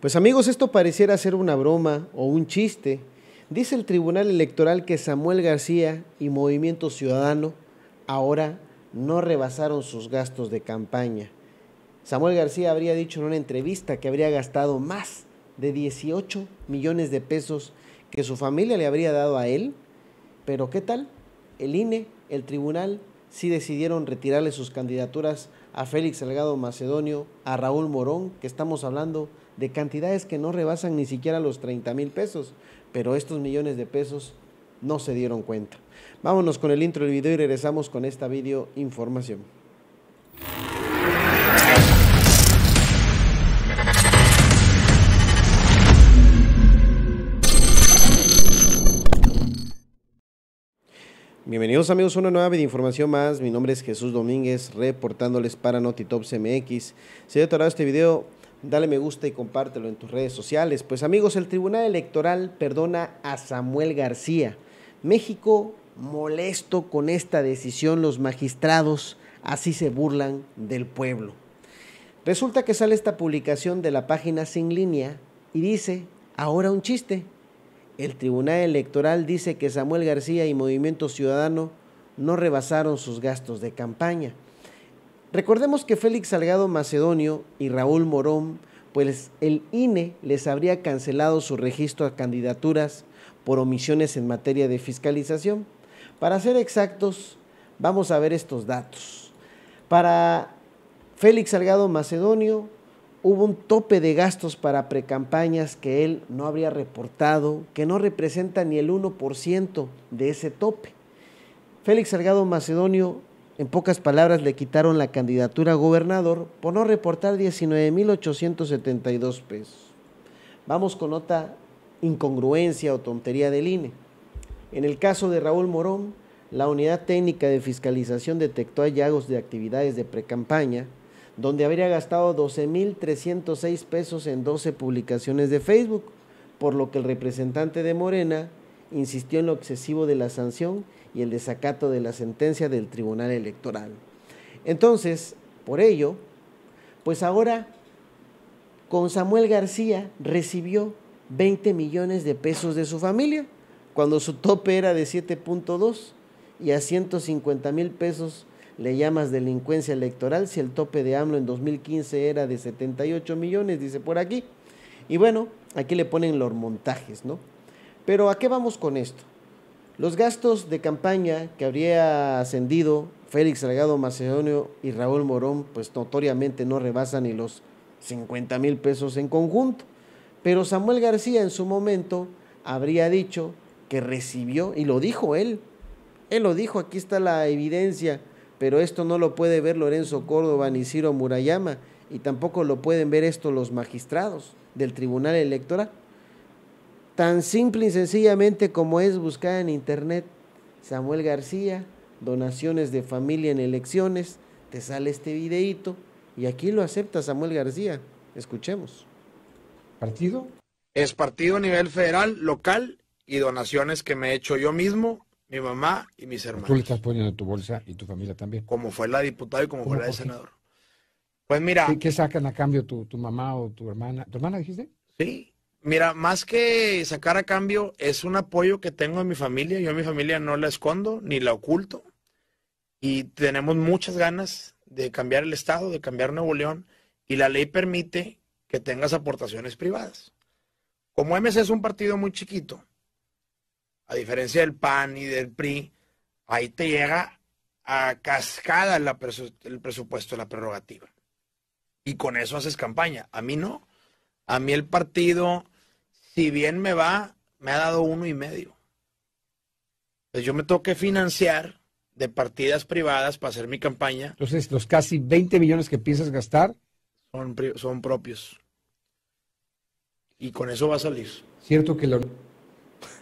Pues amigos, esto pareciera ser una broma o un chiste. Dice el Tribunal Electoral que Samuel García y Movimiento Ciudadano ahora no rebasaron sus gastos de campaña. Samuel García habría dicho en una entrevista que habría gastado más de 18 millones de pesos que su familia le habría dado a él. Pero ¿qué tal? El INE, el tribunal, sí decidieron retirarle sus candidaturas a Félix Salgado Macedonio, a Raúl Morón, que estamos hablando de cantidades que no rebasan ni siquiera los 30 mil pesos, pero estos millones de pesos no se dieron cuenta. Vámonos con el intro del video y regresamos con esta video información. Bienvenidos amigos a una nueva video información más. Mi nombre es Jesús Domínguez, reportándoles para NotiTops MX. Si ha de este video, Dale me gusta y compártelo en tus redes sociales. Pues amigos, el Tribunal Electoral perdona a Samuel García. México molesto con esta decisión, los magistrados así se burlan del pueblo. Resulta que sale esta publicación de la página sin línea y dice, ahora un chiste. El Tribunal Electoral dice que Samuel García y Movimiento Ciudadano no rebasaron sus gastos de campaña. Recordemos que Félix Salgado Macedonio y Raúl Morón, pues el INE les habría cancelado su registro a candidaturas por omisiones en materia de fiscalización. Para ser exactos, vamos a ver estos datos. Para Félix Salgado Macedonio hubo un tope de gastos para precampañas que él no habría reportado, que no representa ni el 1% de ese tope. Félix Salgado Macedonio en pocas palabras, le quitaron la candidatura a gobernador por no reportar 19.872 pesos. Vamos con otra incongruencia o tontería del INE. En el caso de Raúl Morón, la Unidad Técnica de Fiscalización detectó hallazgos de actividades de precampaña, donde habría gastado 12.306 pesos en 12 publicaciones de Facebook, por lo que el representante de Morena insistió en lo excesivo de la sanción y el desacato de la sentencia del Tribunal Electoral. Entonces, por ello, pues ahora con Samuel García recibió 20 millones de pesos de su familia, cuando su tope era de 7.2 y a 150 mil pesos le llamas delincuencia electoral si el tope de AMLO en 2015 era de 78 millones, dice por aquí. Y bueno, aquí le ponen los montajes, ¿no? Pero ¿a qué vamos con esto? Los gastos de campaña que habría ascendido Félix Salgado Macedonio y Raúl Morón, pues notoriamente no rebasan ni los 50 mil pesos en conjunto. Pero Samuel García en su momento habría dicho que recibió, y lo dijo él, él lo dijo, aquí está la evidencia, pero esto no lo puede ver Lorenzo Córdoba ni Ciro Murayama, y tampoco lo pueden ver esto los magistrados del Tribunal Electoral tan simple y sencillamente como es buscar en internet Samuel García, donaciones de familia en elecciones, te sale este videíto y aquí lo acepta Samuel García. Escuchemos. ¿Partido? Es partido a nivel federal, local y donaciones que me he hecho yo mismo, mi mamá y mis hermanos. ¿Tú le estás poniendo tu bolsa y tu familia también? Como fue la diputada y como fue la de senador. Pues mira. ¿Qué, qué sacan a cambio tu, tu, mamá o tu hermana? ¿Tu hermana dijiste? Sí. Mira, más que sacar a cambio, es un apoyo que tengo en mi familia. Yo a mi familia no la escondo ni la oculto. Y tenemos muchas ganas de cambiar el Estado, de cambiar Nuevo León. Y la ley permite que tengas aportaciones privadas. Como MS es un partido muy chiquito, a diferencia del PAN y del PRI, ahí te llega a cascada el presupuesto, la prerrogativa. Y con eso haces campaña. A mí no. A mí el partido si bien me va, me ha dado uno y medio. Pues yo me tengo financiar de partidas privadas para hacer mi campaña. Entonces, los casi 20 millones que piensas gastar son, son propios. Y con eso va a salir. Cierto que lo...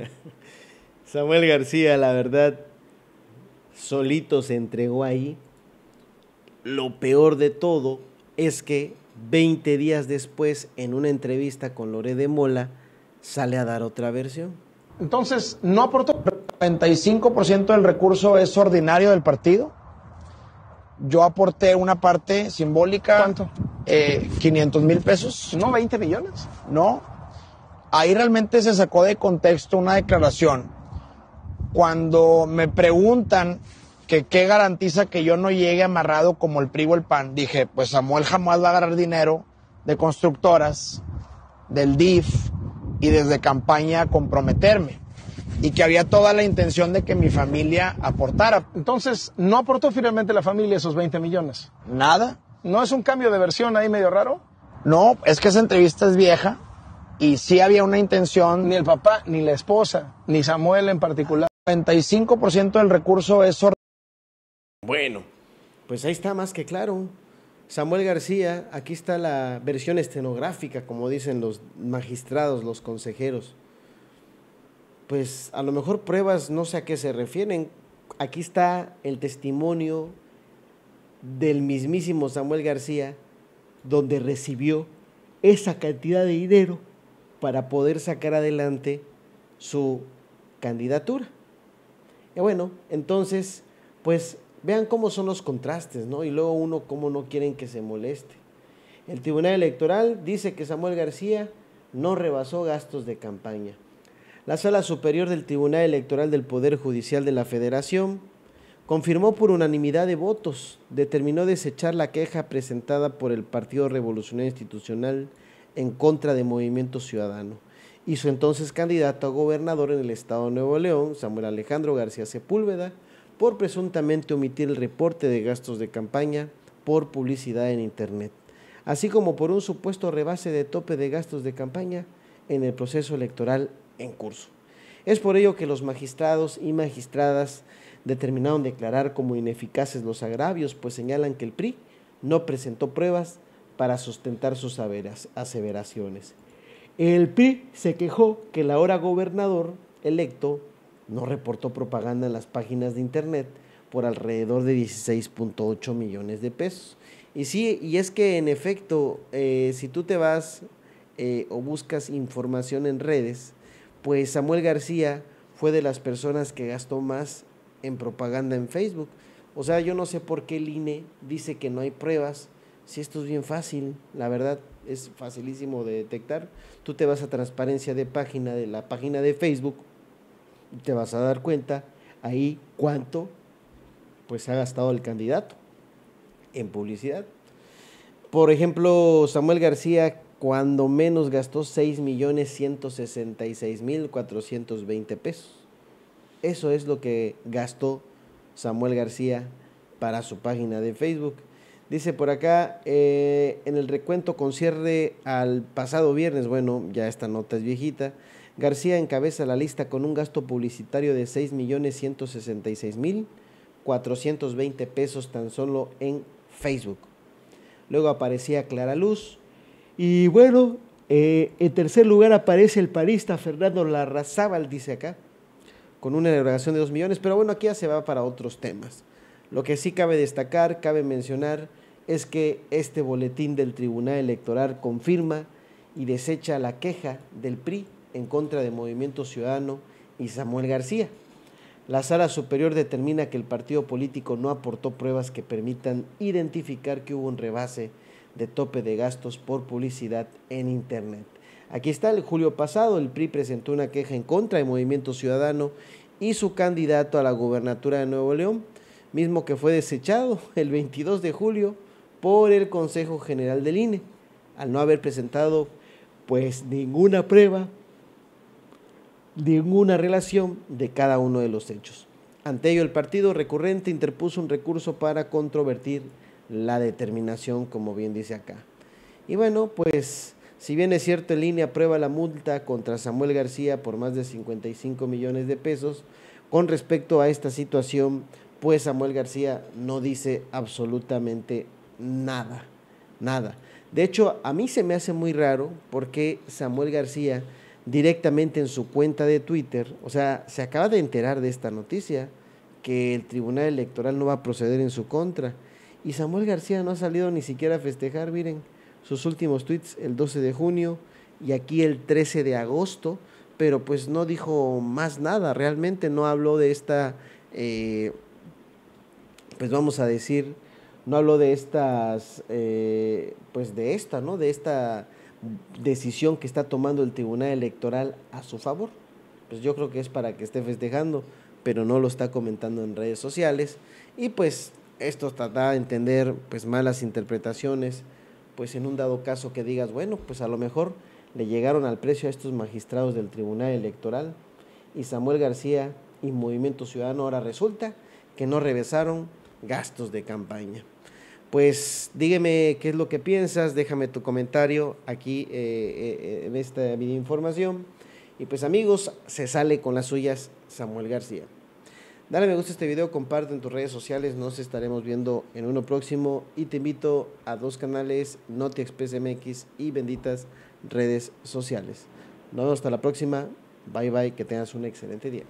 Samuel García, la verdad, solito se entregó ahí. Lo peor de todo es que 20 días después, en una entrevista con Lore de Mola, sale a dar otra versión. Entonces, no aportó. El 95% del recurso es ordinario del partido. Yo aporté una parte simbólica. ¿Cuánto? Eh, 500 mil pesos. ¿No 20 millones? No. Ahí realmente se sacó de contexto una declaración. Cuando me preguntan que qué garantiza que yo no llegue amarrado como el privo el PAN, dije, pues Samuel jamás va a agarrar dinero de constructoras, del DIF, y desde campaña comprometerme y que había toda la intención de que mi familia aportara. Entonces, ¿no aportó finalmente la familia esos 20 millones? Nada. ¿No es un cambio de versión ahí medio raro? No, es que esa entrevista es vieja y sí había una intención. Ni el papá, ni la esposa, ni Samuel en particular. 95% del recurso es... Bueno, pues ahí está más que claro. Samuel García, aquí está la versión estenográfica, como dicen los magistrados, los consejeros. Pues a lo mejor pruebas, no sé a qué se refieren. Aquí está el testimonio del mismísimo Samuel García, donde recibió esa cantidad de dinero para poder sacar adelante su candidatura. Y bueno, entonces, pues Vean cómo son los contrastes, ¿no? Y luego uno cómo no quieren que se moleste. El Tribunal Electoral dice que Samuel García no rebasó gastos de campaña. La Sala Superior del Tribunal Electoral del Poder Judicial de la Federación confirmó por unanimidad de votos, determinó desechar la queja presentada por el Partido Revolucionario Institucional en contra de Movimiento Ciudadano y su entonces candidato a gobernador en el Estado de Nuevo León, Samuel Alejandro García Sepúlveda, por presuntamente omitir el reporte de gastos de campaña por publicidad en Internet, así como por un supuesto rebase de tope de gastos de campaña en el proceso electoral en curso. Es por ello que los magistrados y magistradas determinaron declarar como ineficaces los agravios, pues señalan que el PRI no presentó pruebas para sustentar sus aseveraciones. El PRI se quejó que el ahora gobernador electo no reportó propaganda en las páginas de internet por alrededor de 16.8 millones de pesos. Y sí, y es que en efecto, eh, si tú te vas eh, o buscas información en redes, pues Samuel García fue de las personas que gastó más en propaganda en Facebook. O sea, yo no sé por qué el INE dice que no hay pruebas, si esto es bien fácil, la verdad es facilísimo de detectar. Tú te vas a transparencia de página de la página de Facebook te vas a dar cuenta ahí cuánto pues ha gastado el candidato en publicidad. Por ejemplo, Samuel García cuando menos gastó 6.166.420 pesos. Eso es lo que gastó Samuel García para su página de Facebook. Dice por acá, eh, en el recuento con cierre al pasado viernes, bueno, ya esta nota es viejita, García encabeza la lista con un gasto publicitario de 6.166.420 pesos tan solo en Facebook. Luego aparecía Clara Luz. Y bueno, eh, en tercer lugar aparece el parista Fernando Larrazábal, dice acá, con una erogación de 2 millones. Pero bueno, aquí ya se va para otros temas. Lo que sí cabe destacar, cabe mencionar, es que este boletín del Tribunal Electoral confirma y desecha la queja del PRI en contra de Movimiento Ciudadano y Samuel García. La sala superior determina que el partido político no aportó pruebas que permitan identificar que hubo un rebase de tope de gastos por publicidad en Internet. Aquí está, el julio pasado el PRI presentó una queja en contra de Movimiento Ciudadano y su candidato a la gubernatura de Nuevo León, mismo que fue desechado el 22 de julio por el Consejo General del INE, al no haber presentado pues ninguna prueba ninguna relación de cada uno de los hechos. Ante ello, el partido recurrente interpuso un recurso para controvertir la determinación, como bien dice acá. Y bueno, pues si bien es cierto, en línea aprueba la multa contra Samuel García por más de 55 millones de pesos, con respecto a esta situación, pues Samuel García no dice absolutamente nada, nada. De hecho, a mí se me hace muy raro porque Samuel García directamente en su cuenta de Twitter, o sea, se acaba de enterar de esta noticia, que el Tribunal Electoral no va a proceder en su contra. Y Samuel García no ha salido ni siquiera a festejar, miren, sus últimos tweets el 12 de junio y aquí el 13 de agosto, pero pues no dijo más nada, realmente no habló de esta, eh, pues vamos a decir, no habló de estas, eh, pues de esta, ¿no? De esta decisión que está tomando el Tribunal Electoral a su favor. Pues yo creo que es para que esté festejando, pero no lo está comentando en redes sociales. Y pues esto trata de entender pues malas interpretaciones, pues en un dado caso que digas, bueno, pues a lo mejor le llegaron al precio a estos magistrados del Tribunal Electoral y Samuel García y Movimiento Ciudadano ahora resulta que no revesaron gastos de campaña. Pues dígame qué es lo que piensas, déjame tu comentario aquí eh, eh, en esta video información. Y pues amigos, se sale con las suyas Samuel García. Dale me gusta a este video, comparte en tus redes sociales, nos estaremos viendo en uno próximo y te invito a dos canales, NotiExpressMX y benditas redes sociales. Nos vemos hasta la próxima, bye bye, que tengas un excelente día.